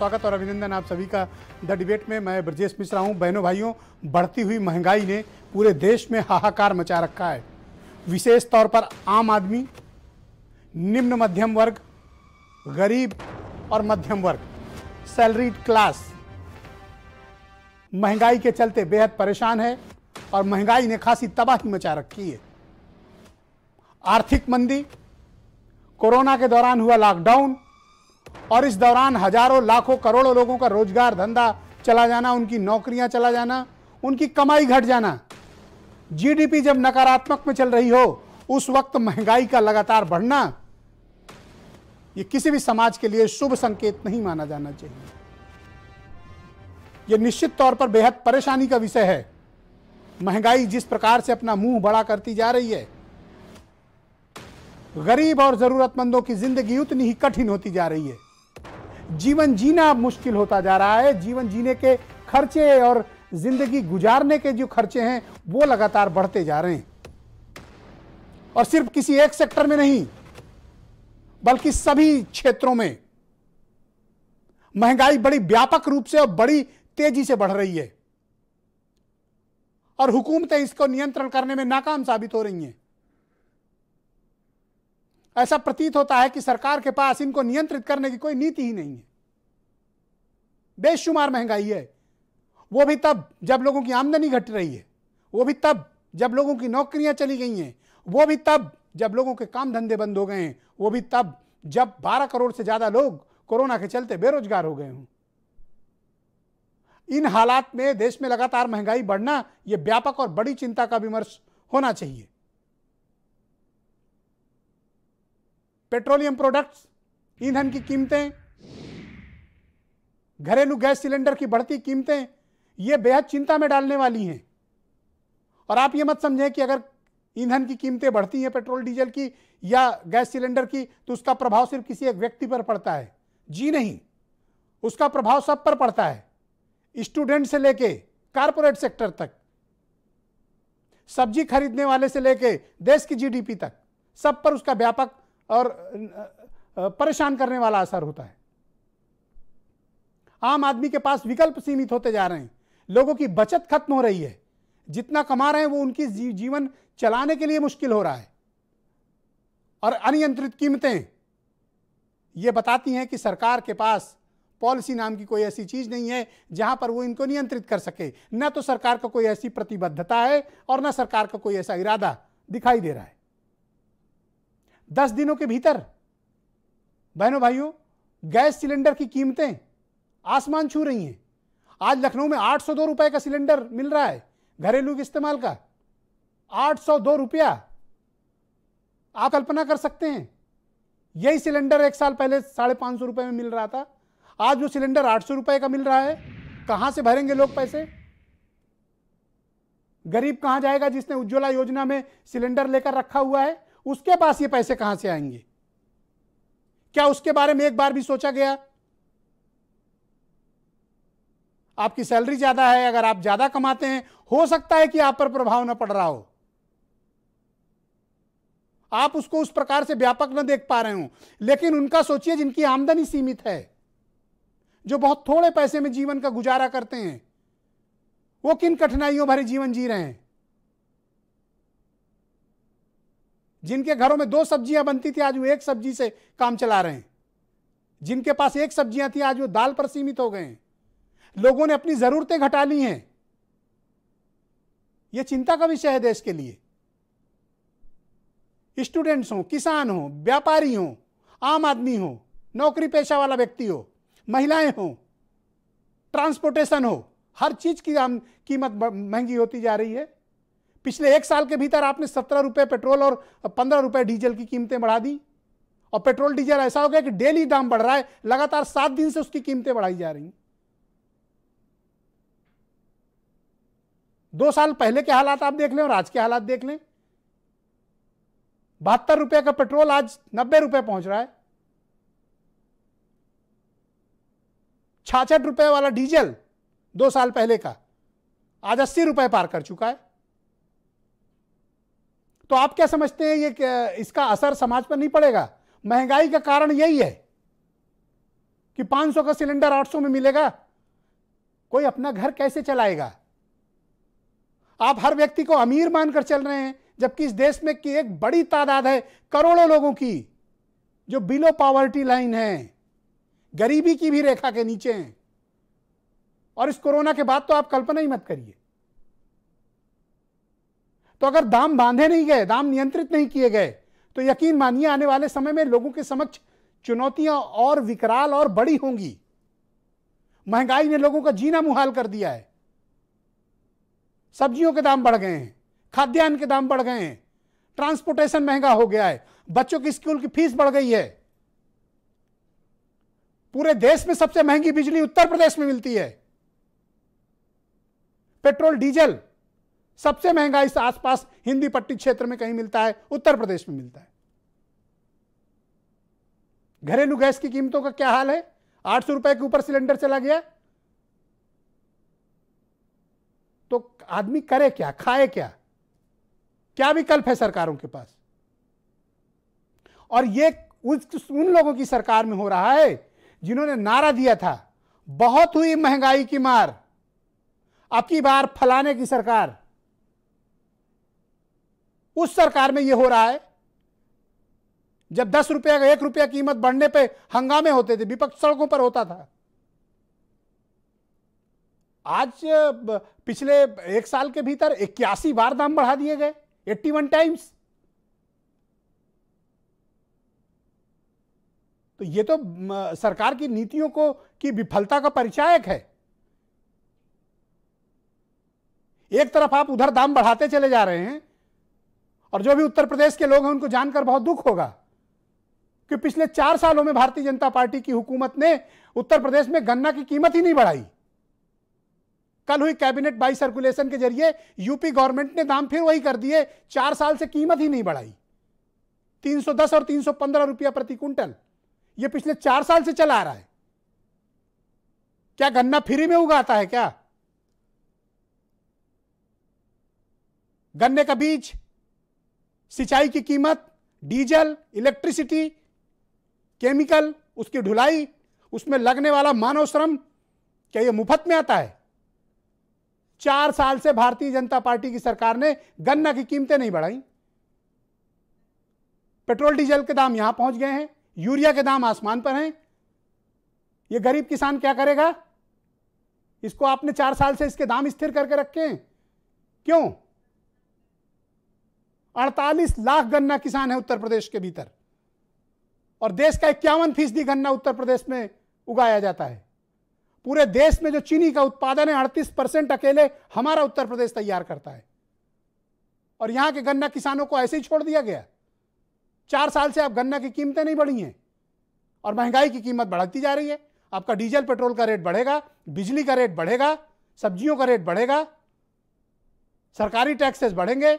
स्वागत और अभिनंदन आप सभी का द डिबेट में मैं ब्रजेश मिश्रा हूं बहनों भाइयों बढ़ती हुई महंगाई ने पूरे देश में हाहाकार मचा रखा है विशेष तौर पर आम आदमी निम्न मध्यम वर्ग गरीब और मध्यम वर्ग सैलरीड क्लास महंगाई के चलते बेहद परेशान है और महंगाई ने खासी तबाही मचा रखी है आर्थिक मंदी कोरोना के दौरान हुआ लॉकडाउन और इस दौरान हजारों लाखों करोड़ों लोगों का रोजगार धंधा चला जाना उनकी नौकरियां चला जाना उनकी कमाई घट जाना जीडीपी जब नकारात्मक में चल रही हो उस वक्त महंगाई का लगातार बढ़ना यह किसी भी समाज के लिए शुभ संकेत नहीं माना जाना चाहिए यह निश्चित तौर पर बेहद परेशानी का विषय है महंगाई जिस प्रकार से अपना मुंह बड़ा करती जा रही है गरीब और ज़रूरतमंदों की ज़िंदगी उतनी ही कठिन होती जा रही है जीवन जीना अब मुश्किल होता जा रहा है जीवन जीने के खर्चे और ज़िंदगी गुजारने के जो खर्चे हैं वो लगातार बढ़ते जा रहे हैं और सिर्फ किसी एक सेक्टर में नहीं बल्कि सभी क्षेत्रों में महंगाई बड़ी व्यापक रूप से और बड़ी तेजी से बढ़ रही है और हुकूमतें इसको नियंत्रण करने में नाकाम साबित हो रही हैं ऐसा प्रतीत होता है कि सरकार के पास इनको नियंत्रित करने की कोई नीति ही नहीं है बेशुमार महंगाई है वो भी तब जब लोगों की आमदनी घट रही है वो भी तब जब लोगों की नौकरियां चली गई हैं वो भी तब जब लोगों के काम धंधे बंद हो गए हैं वो भी तब जब 12 करोड़ से ज़्यादा लोग कोरोना के चलते बेरोजगार हो गए हों इन हालात में देश में लगातार महंगाई बढ़ना यह व्यापक और बड़ी चिंता का विमर्श होना चाहिए पेट्रोलियम प्रोडक्ट्स ईंधन की कीमतें घरेलू गैस सिलेंडर की बढ़ती कीमतें ये बेहद चिंता में डालने वाली हैं और आप ये मत समझें कि अगर ईंधन की कीमतें बढ़ती हैं पेट्रोल डीजल की या गैस सिलेंडर की तो उसका प्रभाव सिर्फ किसी एक व्यक्ति पर पड़ता है जी नहीं उसका प्रभाव सब पर पड़ता है स्टूडेंट से लेके कारपोरेट सेक्टर तक सब्जी खरीदने वाले से लेके देश की जीडीपी तक सब पर उसका व्यापक और परेशान करने वाला असर होता है आम आदमी के पास विकल्प सीमित होते जा रहे हैं लोगों की बचत खत्म हो रही है जितना कमा रहे हैं वो उनकी जीवन चलाने के लिए मुश्किल हो रहा है और अनियंत्रित कीमतें ये बताती हैं कि सरकार के पास पॉलिसी नाम की कोई ऐसी चीज नहीं है जहां पर वो इनको नियंत्रित कर सके ना तो सरकार का को कोई ऐसी प्रतिबद्धता है और न सरकार का को कोई ऐसा इरादा दिखाई दे रहा है दस दिनों के भीतर बहनों भाइयों गैस सिलेंडर की कीमतें आसमान छू रही हैं आज लखनऊ में आठ सौ दो रुपए का सिलेंडर मिल रहा है घरेलू के इस्तेमाल का आठ सौ दो रुपया आप कल्पना कर सकते हैं यही सिलेंडर एक साल पहले साढ़े पांच सौ रुपए में मिल रहा था आज वो सिलेंडर आठ सौ रुपए का मिल रहा है कहां से भरेंगे लोग पैसे गरीब कहां जाएगा जिसने उज्ज्वला योजना में सिलेंडर लेकर रखा हुआ है उसके पास ये पैसे कहां से आएंगे क्या उसके बारे में एक बार भी सोचा गया आपकी सैलरी ज्यादा है अगर आप ज्यादा कमाते हैं हो सकता है कि आप पर प्रभाव न पड़ रहा हो आप उसको उस प्रकार से व्यापक न देख पा रहे हो लेकिन उनका सोचिए जिनकी आमदनी सीमित है जो बहुत थोड़े पैसे में जीवन का गुजारा करते हैं वो किन कठिनाइयों भरे जीवन जी रहे हैं जिनके घरों में दो सब्जियां बनती थी आज वो एक सब्जी से काम चला रहे हैं जिनके पास एक सब्जियां थी आज वो दाल पर सीमित हो गए हैं लोगों ने अपनी जरूरतें घटा ली हैं यह चिंता का विषय है देश के लिए स्टूडेंट्स हो किसान हो व्यापारी हो आम आदमी हो नौकरी पेशा वाला व्यक्ति हो महिलाएं हो ट्रांसपोर्टेशन हो हर चीज की कीमत महंगी होती जा रही है पिछले एक साल के भीतर आपने सत्रह रुपये पेट्रोल और पंद्रह रुपये डीजल की कीमतें बढ़ा दी और पेट्रोल डीजल ऐसा हो गया कि डेली दाम बढ़ रहा है लगातार सात दिन से उसकी कीमतें बढ़ाई जा रही दो साल पहले के हालात आप देख लें और आज के हालात देख लें बहत्तर रुपये का पेट्रोल आज नब्बे रुपए पहुंच रहा है छाछठ रुपए वाला डीजल दो साल पहले का आज अस्सी रुपए पार कर चुका है तो आप क्या समझते हैं ये इसका असर समाज पर नहीं पड़ेगा महंगाई का कारण यही है कि 500 का सिलेंडर 800 में मिलेगा कोई अपना घर कैसे चलाएगा आप हर व्यक्ति को अमीर मानकर चल रहे हैं जबकि इस देश में की एक बड़ी तादाद है करोड़ों लोगों की जो बिलो पॉवर्टी लाइन है गरीबी की भी रेखा के नीचे हैं और इस कोरोना के बाद तो आप कल्पना ही मत करिए तो अगर दाम बांधे नहीं गए दाम नियंत्रित नहीं किए गए तो यकीन मानिए आने वाले समय में लोगों के समक्ष चुनौतियां और विकराल और बड़ी होंगी महंगाई ने लोगों का जीना मुहाल कर दिया है सब्जियों के दाम बढ़ गए हैं खाद्यान्न के दाम बढ़ गए हैं ट्रांसपोर्टेशन महंगा हो गया है बच्चों की स्कूल की फीस बढ़ गई है पूरे देश में सबसे महंगी बिजली उत्तर प्रदेश में मिलती है पेट्रोल डीजल सबसे महंगा इस आसपास हिंदी पट्टी क्षेत्र में कहीं मिलता है उत्तर प्रदेश में मिलता है घरेलू गैस की कीमतों का क्या हाल है आठ सौ रुपए के ऊपर सिलेंडर चला गया तो आदमी करे क्या खाए क्या क्या विकल्प है सरकारों के पास और ये उन लोगों की सरकार में हो रहा है जिन्होंने नारा दिया था बहुत हुई महंगाई की मार अब की बार फलाने की सरकार उस सरकार में यह हो रहा है जब दस रुपया का एक रुपया कीमत बढ़ने पे हंगामे होते थे विपक्ष सड़कों पर होता था आज पिछले एक साल के भीतर इक्यासी बार दाम बढ़ा दिए गए 81 टाइम्स तो ये तो सरकार की नीतियों को की विफलता का परिचायक है एक तरफ आप उधर दाम बढ़ाते चले जा रहे हैं और जो भी उत्तर प्रदेश के लोग हैं उनको जानकर बहुत दुख होगा कि पिछले चार सालों में भारतीय जनता पार्टी की हुकूमत ने उत्तर प्रदेश में गन्ना की कीमत ही नहीं बढ़ाई कल हुई कैबिनेट बाई सर्कुलेशन के जरिए यूपी गवर्नमेंट ने दाम फिर वही कर दिए चार साल से कीमत ही नहीं बढ़ाई 310 और 315 रुपया प्रति क्विंटल यह पिछले चार साल से चला आ रहा है क्या गन्ना फ्री में उगाता है क्या गन्ने का बीज सिंचाई की कीमत डीजल इलेक्ट्रिसिटी केमिकल उसकी ढुलाई उसमें लगने वाला मानव श्रम क्या यह मुफ्त में आता है चार साल से भारतीय जनता पार्टी की सरकार ने गन्ना की कीमतें नहीं बढ़ाई पेट्रोल डीजल के दाम यहां पहुंच गए हैं यूरिया के दाम आसमान पर हैं ये गरीब किसान क्या करेगा इसको आपने चार साल से इसके दाम स्थिर करके रखे हैं क्यों अड़तालीस लाख गन्ना किसान है उत्तर प्रदेश के भीतर और देश का इक्यावन फीसदी गन्ना उत्तर प्रदेश में उगाया जाता है पूरे देश में जो चीनी का उत्पादन है अड़तीस परसेंट अकेले हमारा उत्तर प्रदेश तैयार करता है और यहां के गन्ना किसानों को ऐसे ही छोड़ दिया गया चार साल से आप गन्ना की कीमतें नहीं बढ़ी हैं और महंगाई की कीमत बढ़ती जा रही है आपका डीजल पेट्रोल का रेट बढ़ेगा बिजली का रेट बढ़ेगा सब्जियों का रेट बढ़ेगा सरकारी टैक्सेस बढ़ेंगे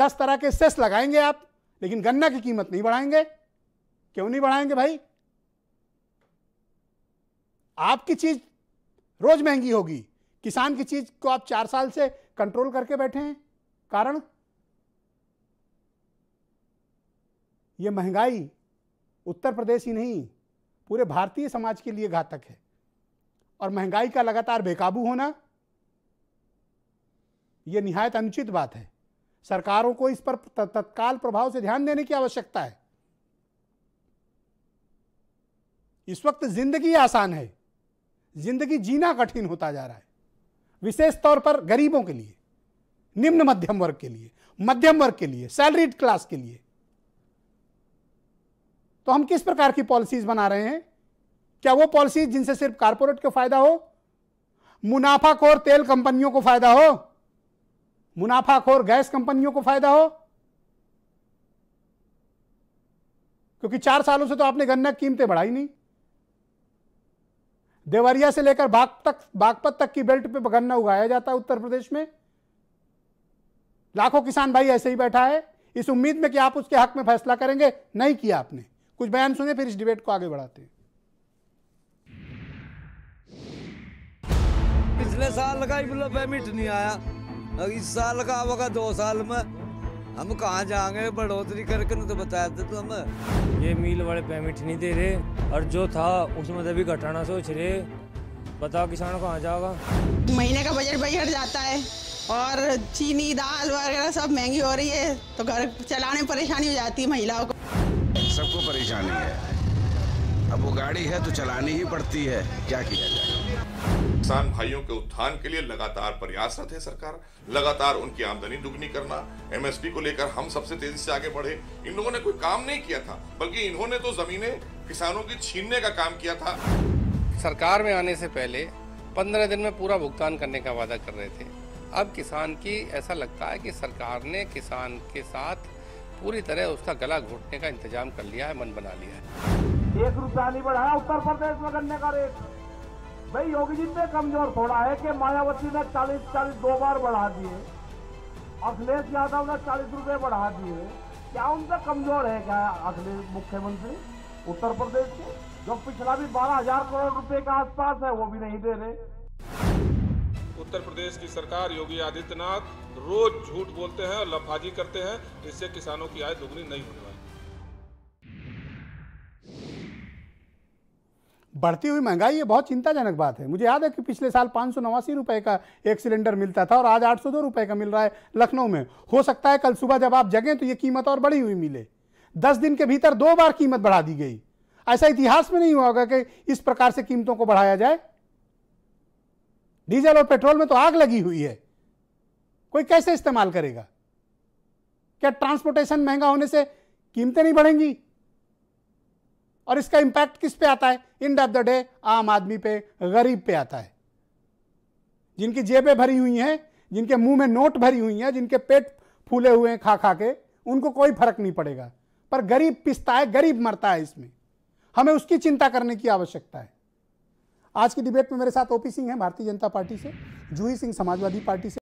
दस तरह के सेस लगाएंगे आप लेकिन गन्ना की कीमत नहीं बढ़ाएंगे क्यों नहीं बढ़ाएंगे भाई आपकी चीज रोज महंगी होगी किसान की चीज को आप चार साल से कंट्रोल करके बैठे हैं कारण यह महंगाई उत्तर प्रदेश ही नहीं पूरे भारतीय समाज के लिए घातक है और महंगाई का लगातार बेकाबू होना यह निहायत अनुचित बात है सरकारों को इस पर तत्काल प्रभाव से ध्यान देने की आवश्यकता है इस वक्त जिंदगी आसान है जिंदगी जीना कठिन होता जा रहा है विशेष तौर पर गरीबों के लिए निम्न मध्यम वर्ग के लिए मध्यम वर्ग के लिए सैलरीड क्लास के लिए तो हम किस प्रकार की पॉलिसीज बना रहे हैं क्या वो पॉलिसीज जिनसे सिर्फ कारपोरेट को फायदा हो मुनाफाखोर तेल कंपनियों को फायदा हो मुनाफाखोर गैस कंपनियों को फायदा हो क्योंकि चार सालों से तो आपने गन्ना कीमतें बढ़ाई नहीं देवरिया से लेकर बाग तक बागपत तक की बेल्ट पे गन्ना उगाया जाता है उत्तर प्रदेश में लाखों किसान भाई ऐसे ही बैठा है इस उम्मीद में कि आप उसके हक में फैसला करेंगे नहीं किया आपने कुछ बयान सुने फिर इस डिबेट को आगे बढ़ाते हैं पिछले साल लगाई बिल्ला पेमेंट नहीं आया इस साल का होगा दो साल में हम कहाँ जाएंगे बढ़ोतरी करके ना तो बताया था तुम तो हम ये मील वाले पेमेंट नहीं दे रहे और जो था उसमें तभी तो घटाना सोच रहे बताओ किसान कहाँ जाएगा महीने का बजट बढ़ जाता है और चीनी दाल वगैरह सब महंगी हो रही है तो घर चलाने में परेशानी हो जाती है महिलाओं को सबको परेशानी है अब वो गाड़ी है तो चलानी ही पड़ती है क्या किया जाए किसान भाइयों के उत्थान के लिए लगातार प्रयासरत है सरकार लगातार उनकी आमदनी दुगनी करना एमएसपी को लेकर हम सबसे तेजी से आगे बढ़े इन लोगों ने कोई काम नहीं किया था बल्कि इन्होंने तो जमीने किसानों की छीनने का काम किया था सरकार में आने से पहले पंद्रह दिन में पूरा भुगतान करने का वादा कर रहे थे अब किसान की ऐसा लगता है कि सरकार ने किसान के साथ पूरी तरह उसका गला घोटने का इंतजाम कर लिया है मन बना लिया है एक रुपया नहीं बढ़ा उत्तर प्रदेश में गन्ने का रेट भाई योगी जी ने कमजोर थोड़ा है कि मायावती ने चालीस चालीस दो बार बढ़ा दिए अखिलेश यादव ने चालीस रुपए बढ़ा दिए क्या उनसे कमजोर है क्या अखिलेश मुख्यमंत्री उत्तर प्रदेश के जो पिछला भी बारह हजार करोड़ रुपए के आसपास है वो भी नहीं दे रहे उत्तर प्रदेश की सरकार योगी आदित्यनाथ रोज झूठ बोलते हैं और लफाजी करते हैं इससे किसानों की आय दुगनी नहीं होती बढ़ती हुई महंगाई ये बहुत चिंताजनक बात है मुझे याद है कि पिछले साल पाँच रुपए का एक सिलेंडर मिलता था और आज आठ सौ दो रुपए का मिल रहा है लखनऊ में हो सकता है कल सुबह जब आप जगें तो ये कीमत और बढ़ी हुई मिले दस दिन के भीतर दो बार कीमत बढ़ा दी गई ऐसा इतिहास में नहीं हुआ होगा कि इस प्रकार से कीमतों को बढ़ाया जाए डीजल और पेट्रोल में तो आग लगी हुई है कोई कैसे इस्तेमाल करेगा क्या ट्रांसपोर्टेशन महंगा होने से कीमतें नहीं बढ़ेंगी और इसका इंपैक्ट किस पे आता है इन ऑफ द डे आम आदमी पे गरीब पे आता है जिनकी जेबें भरी हुई हैं जिनके मुंह में नोट भरी हुई हैं जिनके पेट फूले हुए हैं खा खा के उनको कोई फर्क नहीं पड़ेगा पर गरीब पिसता है गरीब मरता है इसमें हमें उसकी चिंता करने की आवश्यकता है आज की डिबेट में मेरे साथ ओपी सिंह हैं भारतीय जनता पार्टी से जूही सिंह समाजवादी पार्टी से